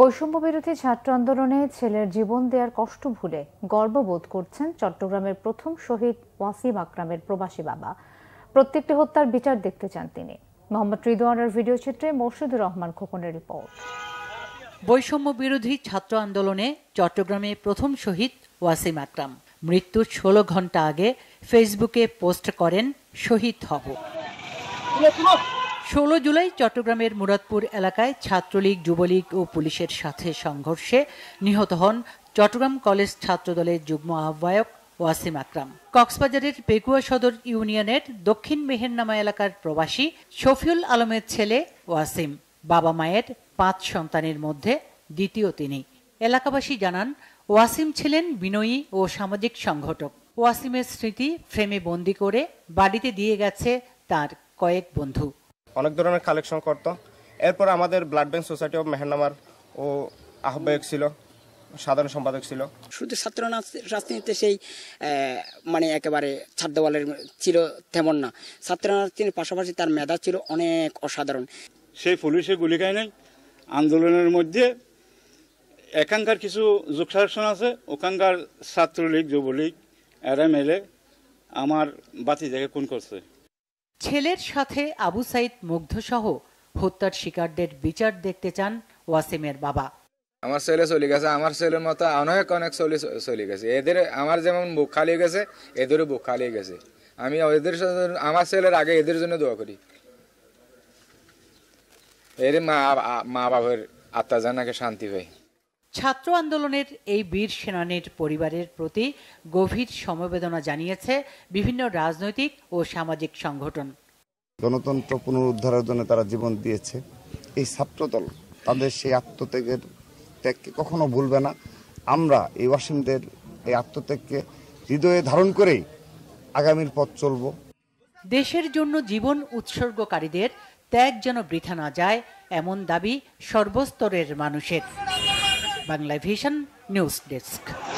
বৈষম্য বিরোধী ছাত্র আন্দোলনে ছেলের জীবন দেওয়ার কষ্ট ভুলে গর্ববোধ করছেন চট্টগ্রামের প্রথম শহীদ ওয়াসিম আকরামের প্রবাসী বাবা প্রত্যেকটি হত্যার বিচার দেখতে চান তিনি মোহাম্মদ রিদোয়ানের ভিডিও চিত্রে মোর্শিদুর রহমান খোকনের রিপোর্ট বৈষম্য বিরোধী ছাত্র আন্দোলনে চট্টগ্রামে প্রথম শহীদ ওয়াসিম আকরাম মৃত্যুর ষোলো ঘন্টা আগে ফেসবুকে পোস্ট করেন শহীদ হব ষোলো জুলাই চট্টগ্রামের মুরাদপুর এলাকায় ছাত্রলীগ যুবলীগ ও পুলিশের সাথে সংঘর্ষে নিহত হন চট্টগ্রাম কলেজ ছাত্রদলের যুগ্ম আহ্বায়ক ওয়াসিম আকরাম কক্সবাজারের পেকুয়া সদর ইউনিয়নের দক্ষিণ মেহেরনামা এলাকার প্রবাসী শফিউল আলমের ছেলে ওয়াসিম বাবা মায়ের পাঁচ সন্তানের মধ্যে দ্বিতীয় তিনি এলাকাবাসী জানান ওয়াসিম ছিলেন বিনয়ী ও সামাজিক সংগঠক ওয়াসিমের স্মৃতি ফ্রেমে বন্দি করে বাড়িতে দিয়ে গেছে তার কয়েক বন্ধু অনেক ধরনের কালেকশন করতো এরপর আমাদের ব্লাড ব্যাংক সোসাইটি অফ মেহান্নামার ও আহ্বায়ক ছিল সাধারণ সম্পাদক ছিল শুধু ছাত্র রাজনীতিতে সেই মানে একেবারে ছাদ্যওয়ালের ছিল তেমন না ছাত্র রাজনীতির পাশাপাশি তার মেধা ছিল অনেক অসাধারণ সেই পুলিশে গুলি খায় আন্দোলনের মধ্যে এখানকার কিছু যোগসারসন আছে ওখানকার ছাত্রলীগ যুবলীগ এরা মেলে আমার বাতি থেকে খুন করছে ছেলের সাথে আবু সাইদ মুগ্ধসহ হত্যার শিকারদের বিচার দেখতে চান ওয়াসিমের বাবা আমার ছেলে চলে গেছে আমার ছেলের মতো অনেক অনেক চলে চলে গেছে এদের আমার যেমন বুক খালিয়ে গেছে এদেরও বুক খালিয়ে গেছে আমি এদের আমার ছেলের আগে এদের জন্য দোয়া করি এর মা মা বাবার আত্মা জানাকে শান্তি হয় ছাত্র আন্দোলনের এই বীর সেনানীর পরিবারের প্রতি গভীর সমবেদনা জানিয়েছে বিভিন্ন রাজনৈতিক ও সামাজিক সংগঠন গণতন্ত্র পুনরুদ্ধারের জন্য তারা জীবন দিয়েছে এই ছাত্রদল তাদের সেই আত্মত্যাগের ত্যাগকে কখনো ভুলবে না আমরা এই ওয়াসিমদের এই আত্মত্যাগকে হৃদয়ে ধারণ করেই আগামীর পথ চলব দেশের জন্য জীবন উৎসর্গকারীদের ত্যাগ যেন বৃথা না যায় এমন দাবি সর্বস্তরের মানুষের Banglavision News Desk.